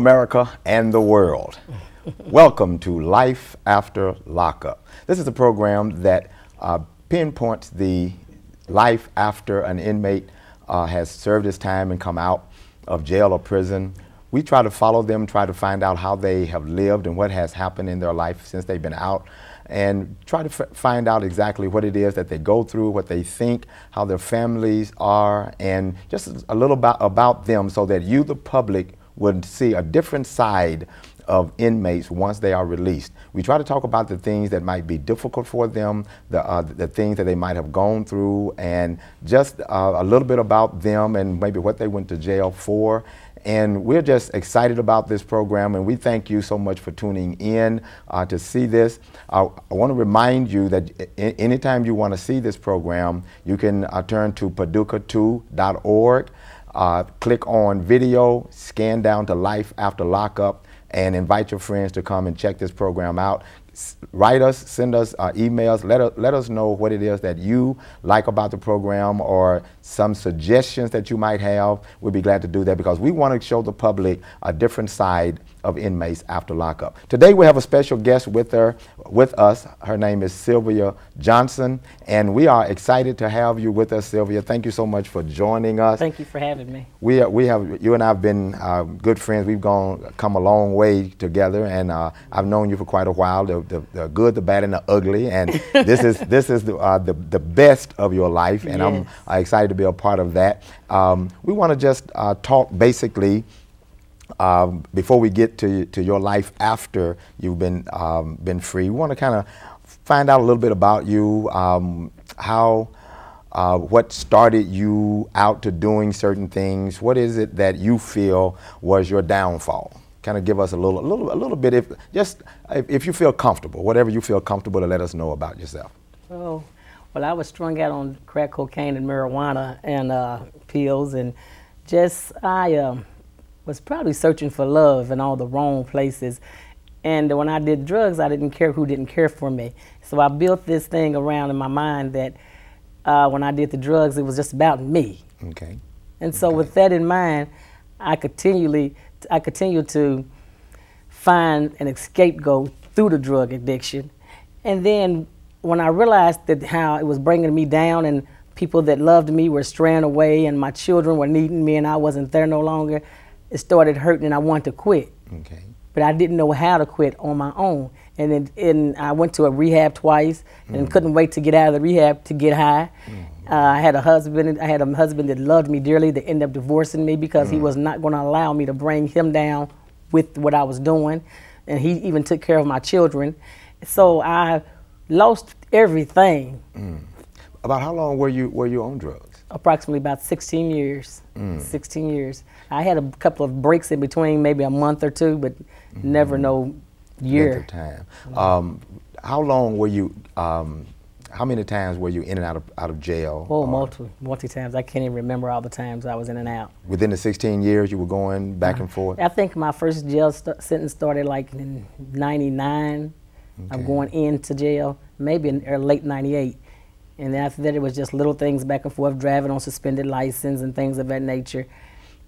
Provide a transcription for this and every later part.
America and the world. Welcome to Life After Lockup. This is a program that uh, pinpoints the life after an inmate uh, has served his time and come out of jail or prison. We try to follow them, try to find out how they have lived and what has happened in their life since they've been out, and try to find out exactly what it is that they go through, what they think, how their families are, and just a little about, about them so that you, the public, would see a different side of inmates once they are released. We try to talk about the things that might be difficult for them, the, uh, the things that they might have gone through, and just uh, a little bit about them and maybe what they went to jail for. And we're just excited about this program, and we thank you so much for tuning in uh, to see this. I, I want to remind you that anytime you want to see this program, you can uh, turn to paducah2.org uh, click on video, scan down to life after lockup, and invite your friends to come and check this program out. S write us, send us uh, emails, let, let us know what it is that you like about the program or some suggestions that you might have. We'd be glad to do that because we want to show the public a different side of inmates after lockup. Today we have a special guest with her, with us. Her name is Sylvia Johnson, and we are excited to have you with us, Sylvia. Thank you so much for joining us. Thank you for having me. We, are, uh, we have you and I have been uh, good friends. We've gone come a long way together, and uh, I've known you for quite a while. The, the, the, good, the bad, and the ugly, and this is this is the, uh, the, the best of your life, and yes. I'm excited to be a part of that. Um, we want to just uh, talk basically um, before we get to, to your life after you've been, um, been free, we want to kind of find out a little bit about you, um, how, uh, what started you out to doing certain things? What is it that you feel was your downfall? Kind of give us a little, a little, a little bit, if just if, if you feel comfortable, whatever you feel comfortable to let us know about yourself. Oh, well, I was strung out on crack cocaine and marijuana and uh, pills, and just I um, was probably searching for love in all the wrong places. And when I did drugs, I didn't care who didn't care for me. So I built this thing around in my mind that uh, when I did the drugs, it was just about me. Okay. And so okay. with that in mind, I continually, I continued to find an escape go through the drug addiction. And then when I realized that how it was bringing me down and people that loved me were straying away and my children were needing me and I wasn't there no longer, it started hurting and I wanted to quit. Okay. But I didn't know how to quit on my own. And then and I went to a rehab twice and mm couldn't wait to get out of the rehab to get high. Mm uh, I had a husband. I had a husband that loved me dearly that ended up divorcing me because mm he was not going to allow me to bring him down with what I was doing. And he even took care of my children. So I lost everything. Mm. About how long were you were you on drugs? approximately about 16 years. Mm. 16 years. I had a couple of breaks in between, maybe a month or two, but mm-hmm. never no year. Length time. Mm-hmm. Um, how long were you? Um, how many times were you in and out of out of jail? Oh, multiple, multi times. I can't even remember all the times I was in and out. Within the 16 years, you were going back uh, and forth. I think my first jail st- sentence started like in '99. Okay. I'm going into jail maybe in or uh, late '98. And after that, it was just little things back and forth, driving on suspended license and things of that nature.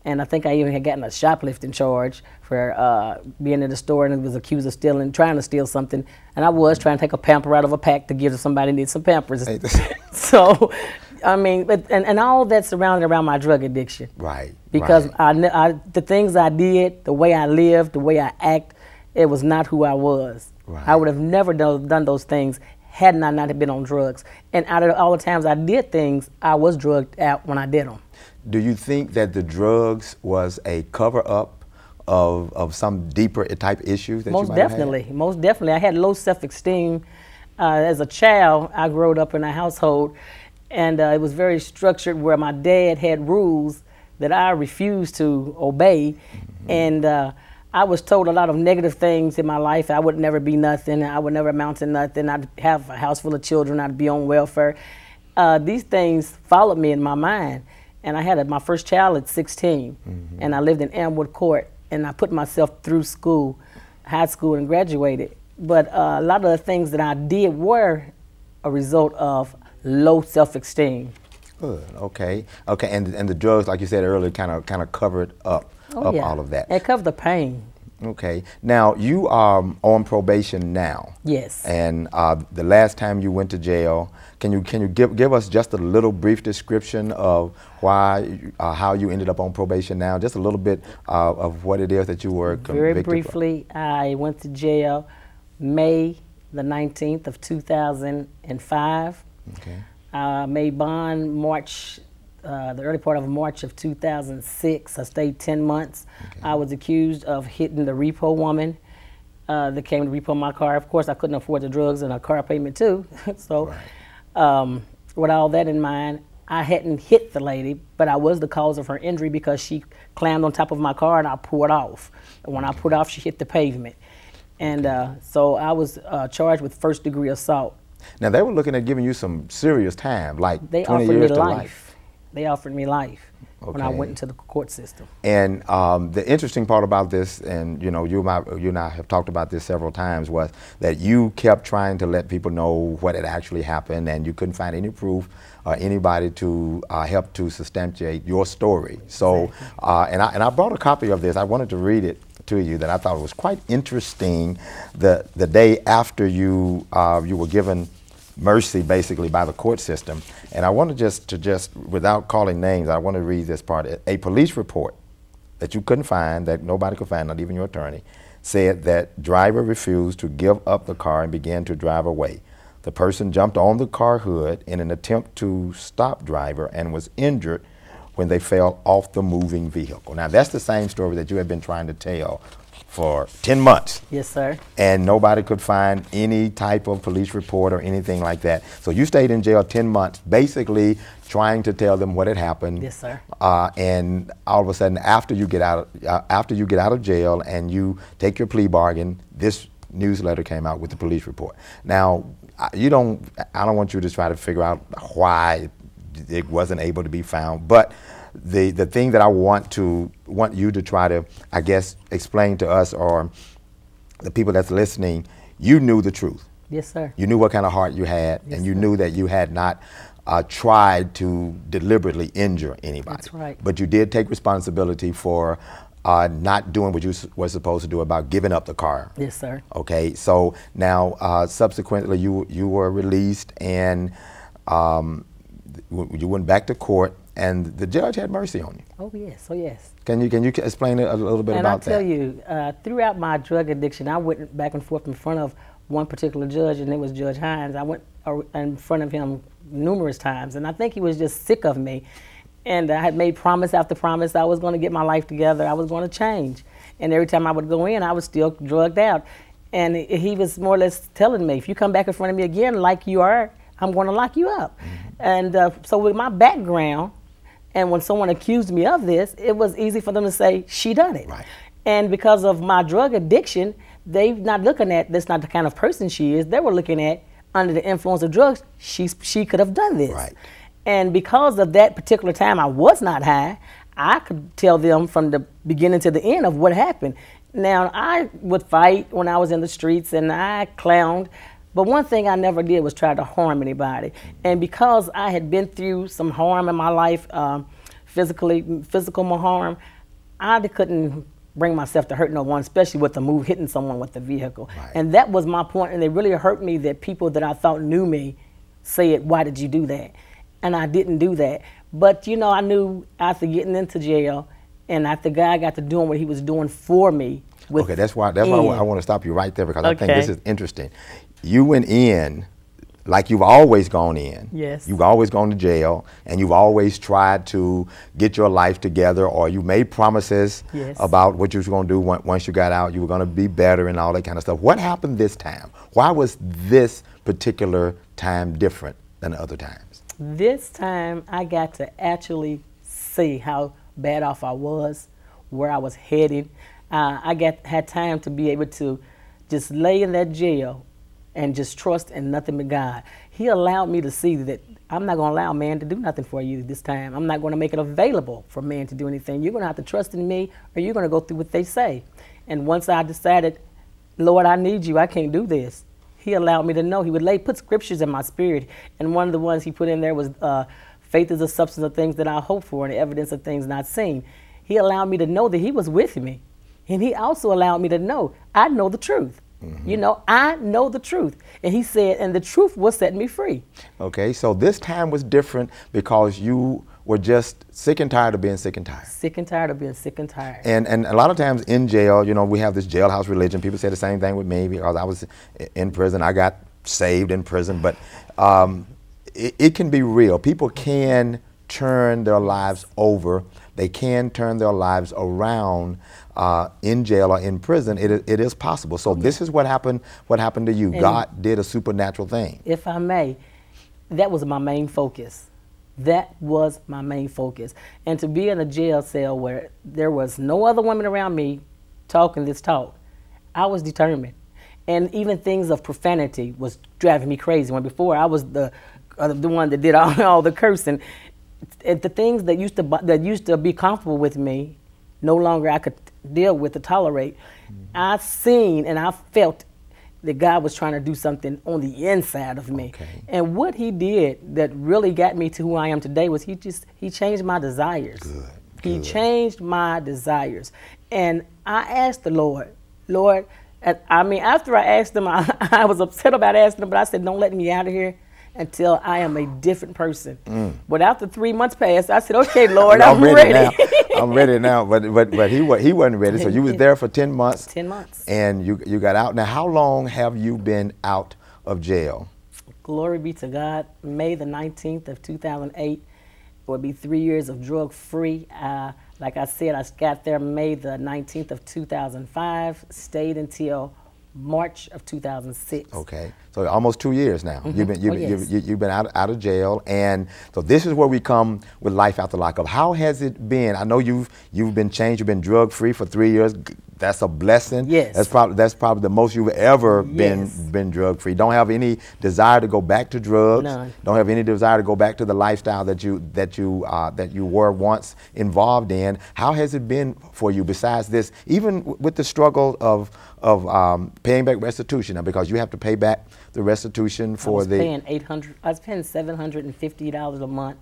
And I think I even had gotten a shoplifting charge for uh, being in the store and was accused of stealing, trying to steal something. And I was trying to take a pamper out of a pack to give to somebody who needs some pampers. so, I mean, but, and, and all that surrounded around my drug addiction. Right. Because right. I, I, the things I did, the way I lived, the way I act, it was not who I was. Right. I would have never done, done those things had not I not been on drugs. And out of all the times I did things, I was drugged out when I did them. Do you think that the drugs was a cover up of, of some deeper type issue that Most you definitely. Most definitely. I had low self esteem. Uh, as a child, I grew up in a household, and uh, it was very structured where my dad had rules that I refused to obey. Mm-hmm. And uh, I was told a lot of negative things in my life. I would never be nothing. I would never amount to nothing. I'd have a house full of children. I'd be on welfare. Uh, these things followed me in my mind. And I had a, my first child at 16. Mm-hmm. And I lived in Elmwood Court. And I put myself through school, high school, and graduated. But uh, a lot of the things that I did were a result of low self esteem. Good. Okay. Okay. And, and the drugs, like you said earlier, kind of kind of covered up oh, of yeah. all of that. and cover the pain. Okay. Now you are on probation now. Yes. And uh, the last time you went to jail, can you can you give give us just a little brief description of why uh, how you ended up on probation now? Just a little bit uh, of what it is that you were convicted. Very briefly, I went to jail May the nineteenth of two thousand and five. Okay. Uh, May bond March uh, the early part of March of 2006. I stayed 10 months. Okay. I was accused of hitting the repo woman uh, that came to repo my car. Of course, I couldn't afford the drugs and a car payment too. so, right. um, with all that in mind, I hadn't hit the lady, but I was the cause of her injury because she climbed on top of my car and I pulled off. And when I pulled off, she hit the pavement. And uh, so I was uh, charged with first degree assault. Now they were looking at giving you some serious time, like they 20 years to life. life. They offered me life okay. when I went into the court system. And um, the interesting part about this, and you know, you, you and I have talked about this several times, was that you kept trying to let people know what had actually happened, and you couldn't find any proof or anybody to uh, help to substantiate your story. So, uh, and I and I brought a copy of this. I wanted to read it to you that I thought was quite interesting. The the day after you uh, you were given mercy basically by the court system. And I want to just to just without calling names, I want to read this part. A police report that you couldn't find, that nobody could find, not even your attorney, said that driver refused to give up the car and began to drive away. The person jumped on the car hood in an attempt to stop driver and was injured when they fell off the moving vehicle. Now that's the same story that you have been trying to tell for 10 months. Yes, sir. And nobody could find any type of police report or anything like that. So you stayed in jail 10 months, basically trying to tell them what had happened. Yes, sir. Uh, and all of a sudden, after you get out, uh, after you get out of jail and you take your plea bargain, this newsletter came out with the police report. Now, you don't. I don't want you to try to figure out why it wasn't able to be found, but the, the thing that I want to want you to try to, I guess, explain to us or the people that's listening, you knew the truth. Yes, sir. You knew what kind of heart you had, yes, and you sir. knew that you had not uh, tried to deliberately injure anybody. That's right. But you did take responsibility for uh, not doing what you were supposed to do about giving up the car. Yes, sir. Okay, so now uh, subsequently you you were released and um, you went back to court and the judge had mercy on you. Oh yes, oh yes. Can you can you explain a, a little bit and about that? And I tell you, uh, throughout my drug addiction, I went back and forth in front of one particular judge, and it was Judge Hines. I went in front of him numerous times, and I think he was just sick of me. And I had made promise after promise I was going to get my life together. I was going to change. And every time I would go in, I was still drugged out. And he was more or less telling me, if you come back in front of me again like you are, I'm going to lock you up. Mm -hmm. And uh, so with my background, and when someone accused me of this, it was easy for them to say, she done it. Right. And because of my drug addiction, they're not looking at that's not the kind of person she is. They were looking at under the influence of drugs, she, she could have done this. Right. And because of that particular time, I was not high. I could tell them from the beginning to the end of what happened. Now, I would fight when I was in the streets and I clowned. But one thing I never did was try to harm anybody. And because I had been through some harm in my life, um, physically, physical harm, I couldn't bring myself to hurt no one, especially with the move hitting someone with the vehicle. Right. And that was my point, point. and it really hurt me that people that I thought knew me said, "Why did you do that?" And I didn't do that. But you know, I knew after getting into jail, and after God got to doing what He was doing for me. okay, that's why that's why I, I want to stop you right there because okay. I think this is interesting you went in like you've always gone in. Yes. You've always gone to jail and you've always tried to get your life together or you made promises yes. about what you were going to do once you got out. You were going to be better and all that kind of stuff. What happened this time? Why was this particular time different than other times? This time I got to actually see how bad off I was, where I was headed. Uh, I got had time to be able to just lay in that jail and just trust and nothing but God. He allowed me to see that I'm not going to allow man to do nothing for you this time. I'm not going to make it available for man to do anything. You're going to have to trust in me or you're going to go through what they say. And once I decided, Lord, I need you. I can't do this. He allowed me to know. He would lay put scriptures in my spirit. And one of the ones he put in there was uh, faith is the substance of things that I hope for and the evidence of things not seen. He allowed me to know that he was with me. And he also allowed me to know I know the truth. Mm-hmm. You know, I know the truth. And he said, and the truth will set me free. Okay, so this time was different because you were just sick and tired of being sick and tired. Sick and tired of being sick and tired. And and a lot of times in jail, you know, we have this jailhouse religion. People say the same thing with me because I was in prison. I got saved in prison, but um, it, it can be real. People can turn their lives over. They can turn their lives around uh, in jail or in prison, it, it is possible. So this is what happened. What happened to you? And God did a supernatural thing. If I may, that was my main focus. That was my main focus. And to be in a jail cell where there was no other women around me talking this talk, I was determined. And even things of profanity was driving me crazy. When before I was the uh, the one that did all, all the cursing, the things that used to that used to be comfortable with me no longer I could deal with or tolerate. Mm-hmm. I seen and I felt that God was trying to do something on the inside of me. Okay. And what he did that really got me to who I am today was he just he changed my desires. Good. He changed my desires. And I asked the Lord, Lord, and I mean, after I asked him, I, I was upset about asking him, but I said, don't let me out of here until I am a different person. Mm. But after three months passed, I said, "Okay, Lord, I'm, I'm ready. ready. I'm ready now." But but but he he wasn't ready. So you was there for ten months. Ten months. And you you got out. Now, how long have you been out of jail? Glory be to God. May the 19th of 2008 would be three years of drug free. Uh, like I said, I got there May the 19th of 2005. Stayed until March of 2006. Okay, so almost two years now. Mm -hmm. You've been mm-hmm. you've, oh, yes. you've, you've, been out, out of jail, and so this is where we come with life after lockup. How has it been? I know you've you've been changed. You've been drug free for three years. That's a blessing. Yes, that's probably that's probably the most you've ever yes. been been drug free. Don't have any desire to go back to drugs. None. Don't have any desire to go back to the lifestyle that you that you uh, that you were once involved in. How has it been for you? Besides this, even with the struggle of of um, paying back restitution now because you have to pay back the restitution for I was the paying eight hundred. I was paying seven hundred and fifty dollars a month,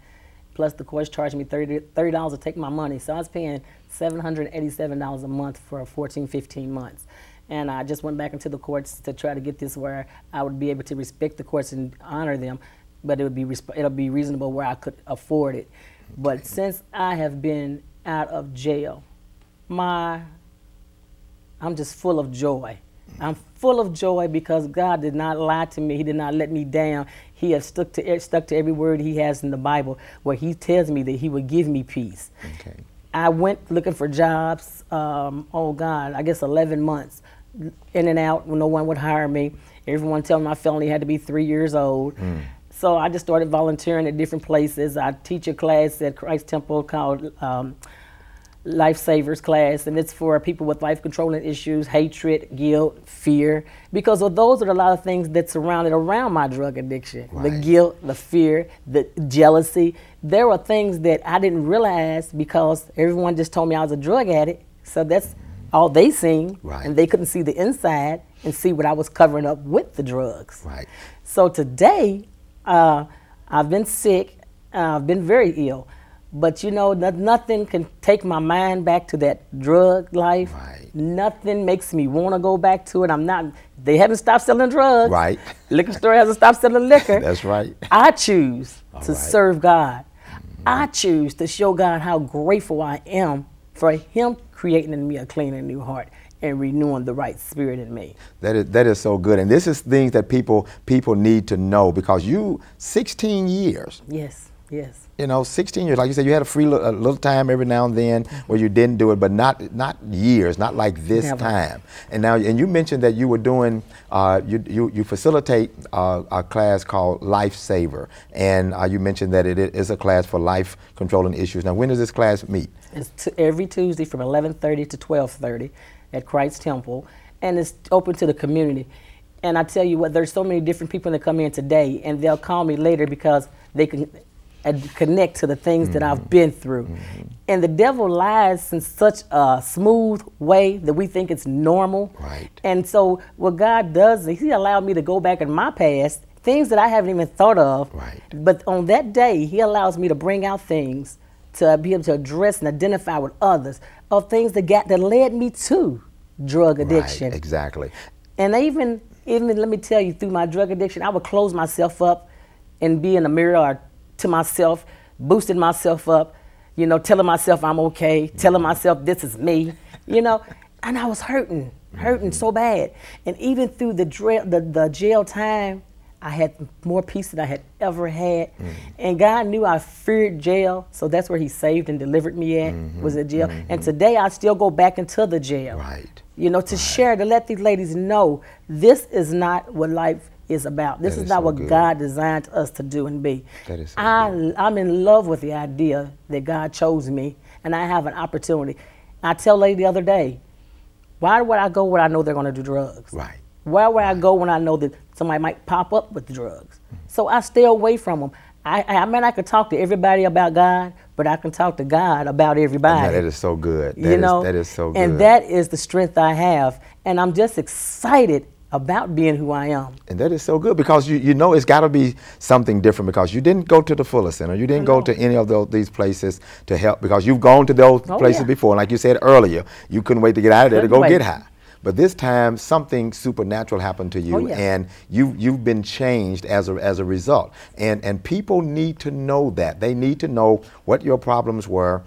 plus the courts charged me thirty dollars to take my money. So I was paying seven hundred and eighty-seven dollars a month for 14, 15 months. And I just went back into the courts to try to get this where I would be able to respect the courts and honor them, but it would be it'll be reasonable where I could afford it. But since I have been out of jail, my I'm just full of joy. I'm full of joy because God did not lie to me. He did not let me down. He has stuck to stuck to every word He has in the Bible, where He tells me that He would give me peace. Okay. I went looking for jobs. Um, oh God, I guess 11 months, in and out. No one would hire me. Everyone telling my family had to be three years old. Mm. So I just started volunteering at different places. I teach a class at Christ Temple called. Um, lifesavers class and it's for people with life controlling issues hatred guilt fear because of those are a lot of things that surrounded around my drug addiction right. the guilt the fear the jealousy there were things that i didn't realize because everyone just told me i was a drug addict so that's all they seen right. and they couldn't see the inside and see what i was covering up with the drugs right so today uh, i've been sick uh, i've been very ill but you know, nothing can take my mind back to that drug life. Right. Nothing makes me want to go back to it. I'm not. They haven't stopped selling drugs. Right. Liquor store hasn't stopped selling liquor. That's right. I choose All to right. serve God. Mm-hmm. I choose to show God how grateful I am for Him creating in me a clean and new heart and renewing the right spirit in me. That is that is so good, and this is things that people people need to know because you 16 years. Yes, yes you know, 16 years. Like you said, you had a free little, a little time every now and then mm-hmm. where you didn't do it, but not not years, not like this Never. time. And now, and you mentioned that you were doing, uh, you, you, you facilitate uh, a class called Lifesaver, and uh, you mentioned that it is a class for life controlling issues. Now, when does this class meet? It's every Tuesday from 11:30 to 12:30 at Christ Temple, and it's open to the community. And I tell you what, there's so many different people that come in today, and they'll call me later because they can and connect to the things mm-hmm. that I've mm-hmm. been through. Mm-hmm. And the devil lies in such a smooth way that we think it's normal. Right. And so what God does is he allowed me to go back in my past, things that I haven't even thought of. Right. But on that day, he allows me to bring out things to be able to address and identify with others of things that got that led me to drug addiction. Right, exactly. And even even let me tell you, through my drug addiction, I would close myself up and be in a mirror or to myself, boosting myself up, you know, telling myself I'm okay, telling mm-hmm. myself this is me, you know, and I was hurting, mm-hmm. hurting so bad. And even through the, the, the jail time, I had more peace than I had ever had. Mm. And God knew I feared jail, so that's where He saved and delivered me at, mm -hmm, was at jail. Mm -hmm. And today I still go back into the jail. Right. You know, to right. share, to let these ladies know this is not what life is about. This is, is, not so what good. God designed us to do and be. That is so I, good. I'm in love with the idea that God chose me and I have an opportunity. I tell lady the other day, why would I go when I know they're going to do drugs? Right. Why would right. I go when I know that somebody might pop up with drugs? Mm -hmm. So I stay away from them. I, I mean, I could talk to everybody about God, but I can talk to God about everybody. Yeah, that is so good. That you know, that is so good. And that is the strength I have. And I'm just excited about being who I am. And that is so good because you, you know it's got to be something different because you didn't go to the Fuller Center. You didn't go to any of these places to help because you've gone to those oh, places yeah. before. like you said earlier, you couldn't wait to get out of there couldn't to go wait. get high. But this time, something supernatural happened to you, oh, yeah. and you you've been changed as a as a result. And and people need to know that they need to know what your problems were,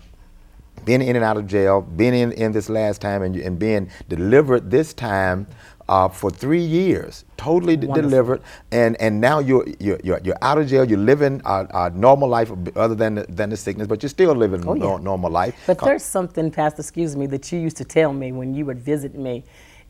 being in and out of jail, being in, in this last time, and, and being delivered this time uh, for three years, totally delivered, and and now you're you're you're, out of jail. You're living a, a normal life, other than the, than the sickness, but you're still living oh, yeah. normal life. But uh, there's something, Pastor, excuse me, that you used to tell me when you would visit me,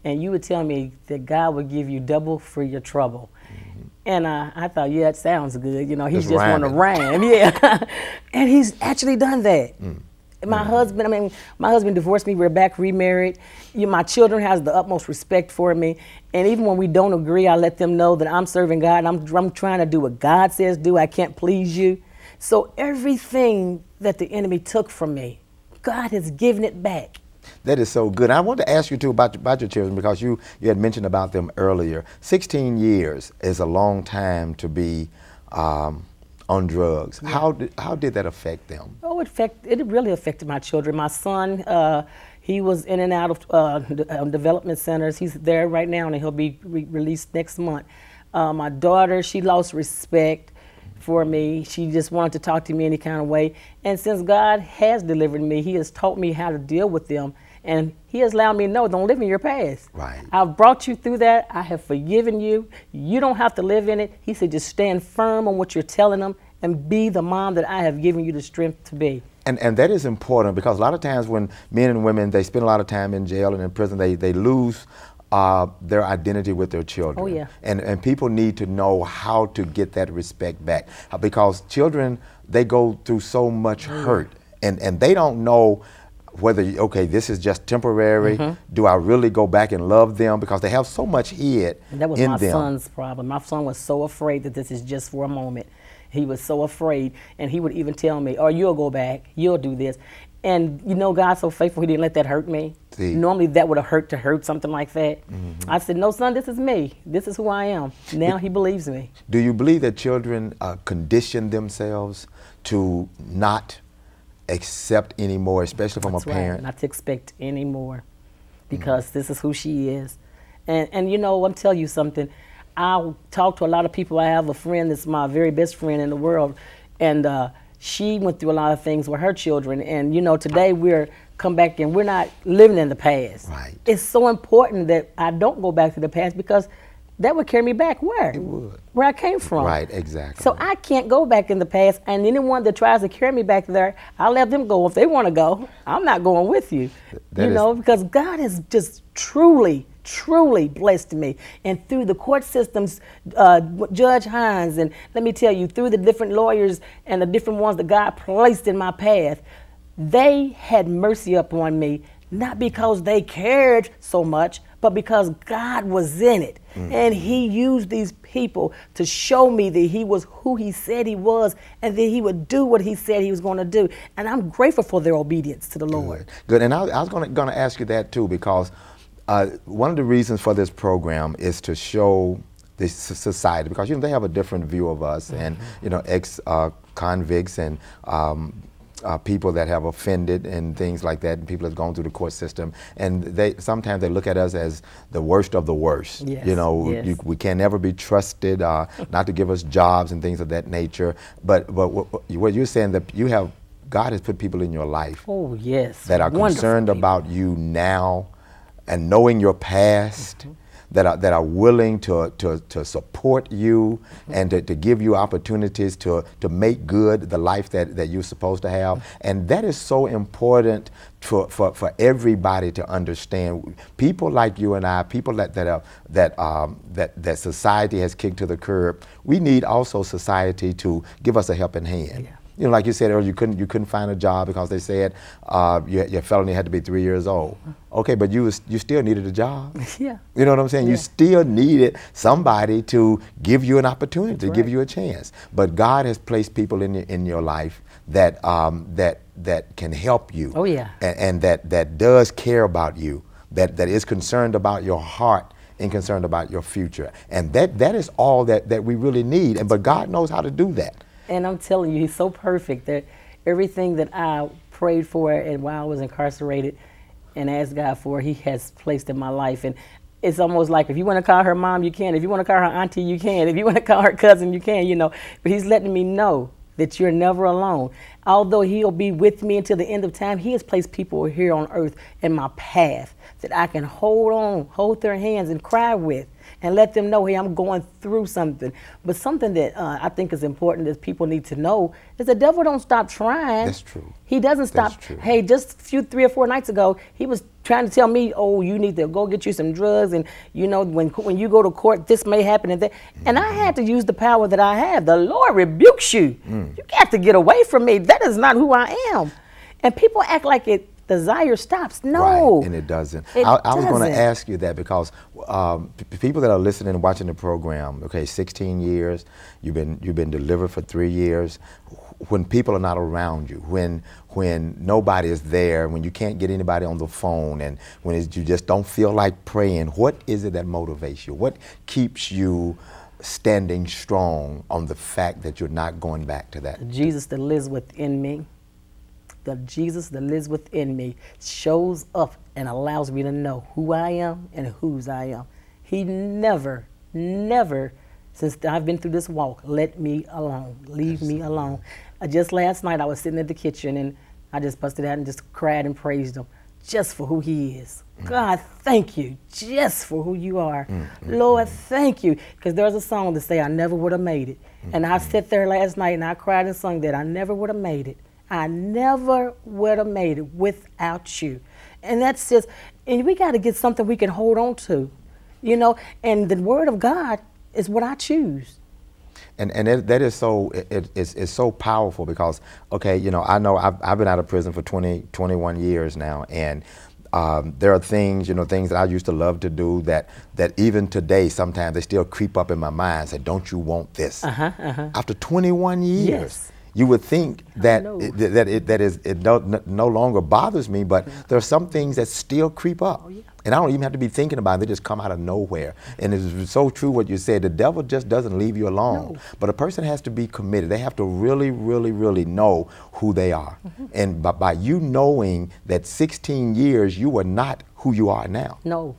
and you would tell me that God would give you double for your trouble. Mm -hmm. And uh, I thought, yeah, that sounds good. You know, he's just, want to ram, yeah. and he's actually done that. Mm. My mm-hmm. husband, I mean, my husband divorced me. We're back remarried. You, my children has the utmost respect for me, and even when we don't agree, I let them know that I'm serving God. I'm I'm trying to do what God says do. I can't please you. So everything that the enemy took from me, God has given it back. That is so good. I want to ask you too about, about your children because you, you had mentioned about them earlier. 16 years is a long time to be um, on drugs. Yeah. How did how did that affect them? Oh, it affect it really affected my children. My son, uh, he was in and out of uh, um, development centers. He's there right now, and he'll be re released next month. Uh, my daughter, she lost respect for me. She just wanted to talk to me any kind of way. And since God has delivered me, He has taught me how to deal with them. And he has allowed me to know don't live in your past. Right. I've brought you through that. I have forgiven you. You don't have to live in it. He said, just stand firm on what you're telling them and be the mom that I have given you the strength to be. And, and that is important because a lot of times when men and women, they spend a lot of time in jail and in prison, they, they lose uh, their identity with their children. Oh, yeah. And, and people need to know how to get that respect back because children, they go through so much oh, hurt and, and they don't know whether okay this is just temporary mm -hmm. do i really go back and love them because they have so much in and that was my them. son's problem my son was so afraid that this is just for a moment he was so afraid and he would even tell me oh you'll go back you'll do this and you know god's so faithful he didn't let that hurt me See. normally that would have hurt to hurt something like that mm -hmm. i said no son this is me this is who i am now but he believes me do you believe that children uh, condition themselves to not accept anymore, especially from That's a parent. Not to expect anymore mm-hmm. because mm. this is who she is. And, and you know, I'm telling you something. I talk to a lot of people. I have a friend that's my very best friend in the world, and uh, she went through a lot of things with her children. And you know, today we're come back and we're not living in the past. Right. It's so important that I don't go back to the past because that would carry me back where? It would. Where I came from. Right, exactly. So I can't go back in the past, and anyone that tries to carry me back there, I'll let them go. If they want to go, I'm not going with you. you is, know, because God has just truly, truly blessed me. And through the court systems, uh, Judge Hines, and let me tell you, through the different lawyers and the different ones that God placed in my path, they had mercy upon me, not because they cared so much, but because God was in it. Mm. And he used these people to show me that he was who he said he was and that he would do what he said he was going to do. And I'm grateful for their obedience to the Good. Lord. Good. And I, I was going to ask you that too, because uh, one of the reasons for this program is to show the society, because you know they have a different view of us, mm -hmm. and you know ex uh, convicts and um, uh, people that have offended and things like that, and people that's gone through the court system, and they sometimes they look at us as the worst of the worst. Yes, you know, yes. you, we can never be trusted, uh, not to give us jobs and things of that nature. But but what, what you're saying that you have God has put people in your life. Oh yes, that are Wonderful concerned people. about you now, and knowing your past. Mm -hmm that are, that are willing to, to, to support you and to, to give you opportunities to, to make good the life that, that you're supposed to have. And that is so important for, for, for everybody to understand. People like you and I, people that, that, are, that, um, that, that society has kicked to the curb, we need also society to give us a helping hand. Yeah you know, like you said earlier, you couldn't you couldn't find a job because they said uh, your, your, felony had to be three years old. Uh-huh. Okay, but you was, you still needed a job. yeah. You know what I'm saying? Yeah. You still needed somebody to give you an opportunity, to right. give you a chance. But God has placed people in your, in your life that um, that that can help you. Oh yeah. And, and that that does care about you. That that is concerned about your heart and concerned about your future. And that that is all that that we really need. And but God knows how to do that. And I'm telling you, he's so perfect that everything that I prayed for and while I was incarcerated and asked God for, he has placed in my life. And it's almost like if you want to call her mom, you can. If you want to call her auntie, you can. If you want to call her cousin, you can, you know. But he's letting me know that you're never alone. Although he'll be with me until the end of time, he has placed people here on earth in my path that I can hold on, hold their hands, and cry with and let them know, hey, I'm going through something. But something that uh, I think is important that people need to know is the devil don't stop trying. That's true. He doesn't stop. Hey, just a few three or four nights ago, he was trying to tell me, oh, you need to go get you some drugs, and you know when when you go to court, this may happen and that. Mm-hmm. And I had to use the power that I have. The Lord rebukes you. Mm. You got to get away from me. That is not who I am. And people act like it desire stops. No. Right, and it doesn't. It I, I was going to ask you that because um, people that are listening and watching the program, okay, 16 years, you've been, you've been delivered for three years. When people are not around you, when, when nobody is there, when you can't get anybody on the phone, and when you just don't feel like praying, what is it that motivates you? What keeps you standing strong on the fact that you're not going back to that? Jesus that lives within me the Jesus that lives within me shows up and allows me to know who I am and whose I am. He never, never, since I've been through this walk, let me alone, leave me alone. Uh, just last night, I was sitting in the kitchen and I just busted out and just cried and praised him just for who he is. Mm. God, thank you just for who you are. Mm, mm, mm. Lord, thank you. Because there's a song that say, I never would have made it. Mm, and I sat there last night and I cried and sung that I never would have made it I never would have made it without you. And that's just, and we got to get something we can hold on to, you know, and the Word of God is what I choose. And, and it, that is so it, it's, it's so powerful because okay you know I know I've, I've been out of prison for 20 21 years now and um, there are things, you know, things that I used to love to do that that even today sometimes they still creep up in my mind. Say, "Don't you want this?" Uh -huh, uh -huh. After 21 years, yes you would think that it, that it, that is it no, no longer bothers me, but yeah. there are some things that still creep up. Oh, yeah. And I don't even have to be thinking about it. They just come out of nowhere. And it's so true what you said. The devil just doesn't leave you alone. No. But a person has to be committed. They have to really, really, really know who they are. Mm -hmm. And by, by you knowing that 16 years, you were not who you are now. No.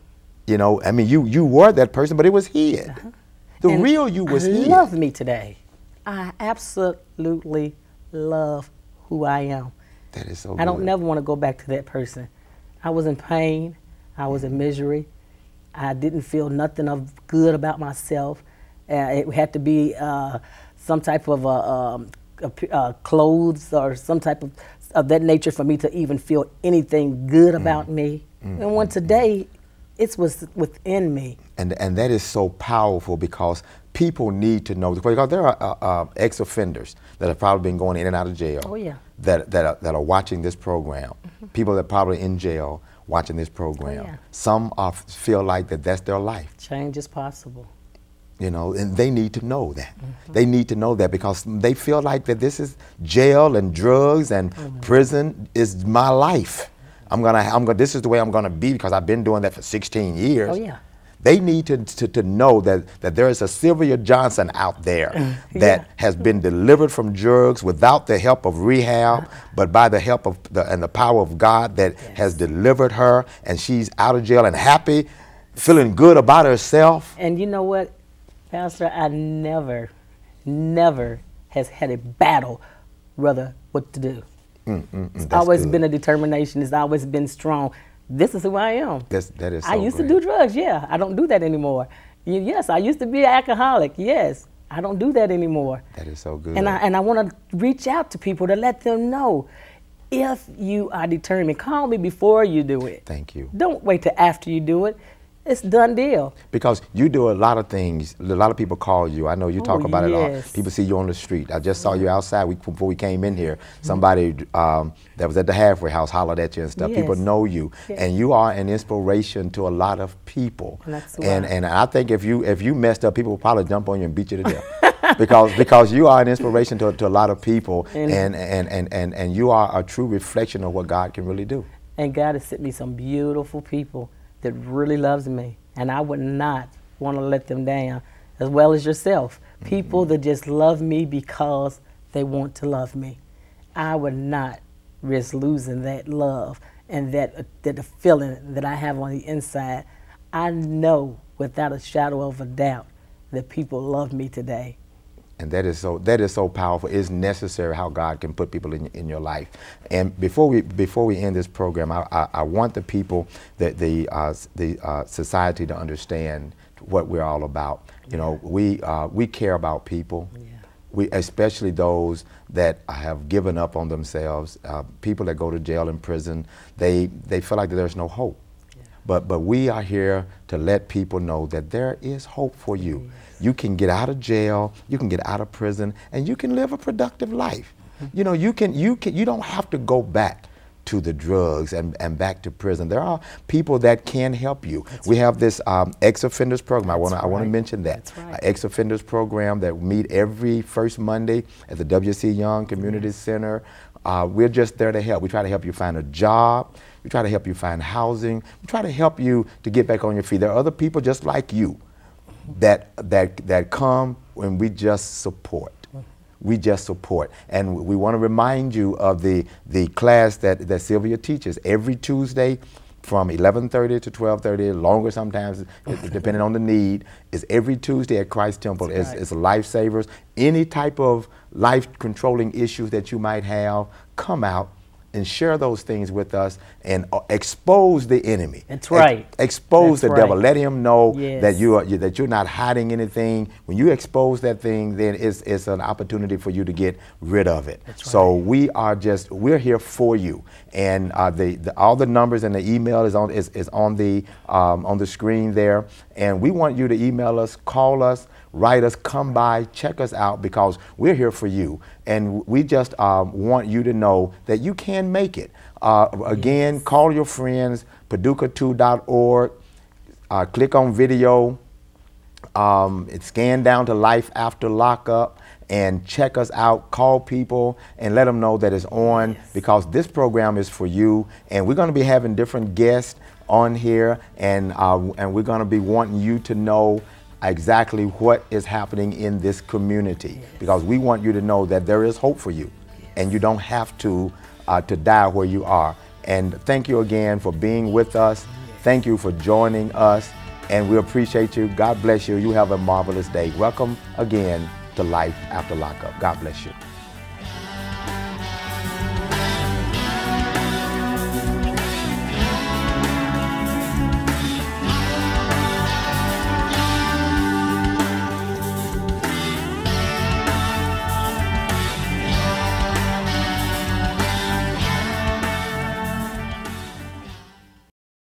You know, I mean, you you were that person, but it was hid. Uh -huh. The and real you was I hid. love me today. I absolutely love who I am. That is so I good. don't never want to go back to that person. I was in pain. I was in mm-hmm. misery. I didn't feel nothing of good about myself. Uh, it had to be uh, some type of uh, um, uh, clothes or some type of, of that nature for me to even feel anything good about mm. me. Mm. And when mm, mm. today, it was within me. And and that is so powerful because people need to know because there are uh, uh, ex-offenders that have probably been going in and out of jail. Oh yeah. That that are, that are watching this program. Mm -hmm. People that are probably in jail watching this program. Oh, yeah. Some are, feel like that that's their life. Change is possible. You know, and they need to know that. Mm -hmm. They need to know that because they feel like that this is jail and drugs and mm-hmm. prison is my life. I'm gonna, I'm gonna, this is the way I'm gonna be because I've been doing that for 16 years. Oh yeah. They need to, to, to know that, that there is a Sylvia Johnson out there yeah. that has been delivered from drugs without the help of rehab, uh-huh. but by the help of the, and the power of God that yes. has delivered her, and she's out of jail and happy, feeling good about herself. And you know what, Pastor, I never, never has had a battle, brother, what to do. Mm, mm, mm. It's always good. been a determination. It's always been strong. This is who I am. That's, that is. So I used great. to do drugs. Yeah, I don't do that anymore. Yes, I used to be an alcoholic. Yes, I don't do that anymore. That is so good. And I and I want to reach out to people to let them know if you are determined, call me before you do it. Thank you. Don't wait till after you do it. It's done deal. Because you do a lot of things. A lot of people call you. I know you talk oh, about yes. it all. People see you on the street. I just saw you outside before we came in here. Somebody um, that was at the halfway house hollered at you and stuff. Yes. People know you, yes. and you are an inspiration to a lot of people. And that's and, and I think if you if you messed up, people will probably jump on you and beat you to death. because because you are an inspiration to, to a lot of people and, and, and, and, and, and you are a true reflection of what God can really do. And God has sent me some beautiful people that really loves me. And I would not want to let them down, as well as yourself. Mm-hmm. People mm -hmm. that just love me because they want to love me. I would not risk losing that love and that, uh, that the feeling that I have on the inside. I know without a shadow of a doubt that people love me today. And that is so that is so powerful. It's necessary how God can put people in, in your life. And before we before we end this program, I, I, I want the people that the uh, the uh, society to understand what we're all about. You yeah. know, we uh, we care about people. Yeah. We, especially those that have given up on themselves, uh, people that go to jail and prison, they, they feel like there's no hope. Yeah. But, but we are here to let people know that there is hope for you. You can get out of jail, you can get out of prison, and you can live a productive life. Mm-hmm. You know, you can you can you don't have to go back to the drugs and, and back to prison. There are people that can help you. That's we right. have this um, ex-offenders program. That's I want right. I want to mention that right. uh, ex-offenders program that meet every first Monday at the W.C. Young Community yes. Center. Uh, we're just there to help. We try to help you find a job. We try to help you find housing. We try to help you to get back on your feet. There are other people just like you that, that, that come when we just support. We just support. And we want to remind you of the, the class that, that Sylvia teaches every Tuesday from 11.30 to 12.30, longer sometimes, depending on the need, is every Tuesday at Christ Temple. It's, right. it's lifesavers. Any type of life-controlling issues that you might have, come out and share those things with us and uh, expose the enemy. That's right. expose That's the right. devil. Let him know yes. that you are that you're not hiding anything. When you expose that thing, then it's it's an opportunity for you to get rid of it. Right. So we are just we're here for you, and uh, the, the, all the numbers and the email is on is, is on the um, on the screen there, and we want you to email us, call us write us, come by, check us out because we're here for you. And we just um, want you to know that you can make it. Uh, again, call your friends, paducah2.org, uh, click on video, um, it's scan down to life after lockup and check us out, call people, and let them know that it's on yes. because this program is for you. And we're going to be having different guests on here, and uh, and we're going to be wanting you to know exactly what is happening in this community yes. because we want you to know that there is hope for you yes. and you don't have to uh, to die where you are and thank you again for being with us yes. thank you for joining us and we appreciate you god bless you you have a marvelous day welcome again to life after lockup god bless you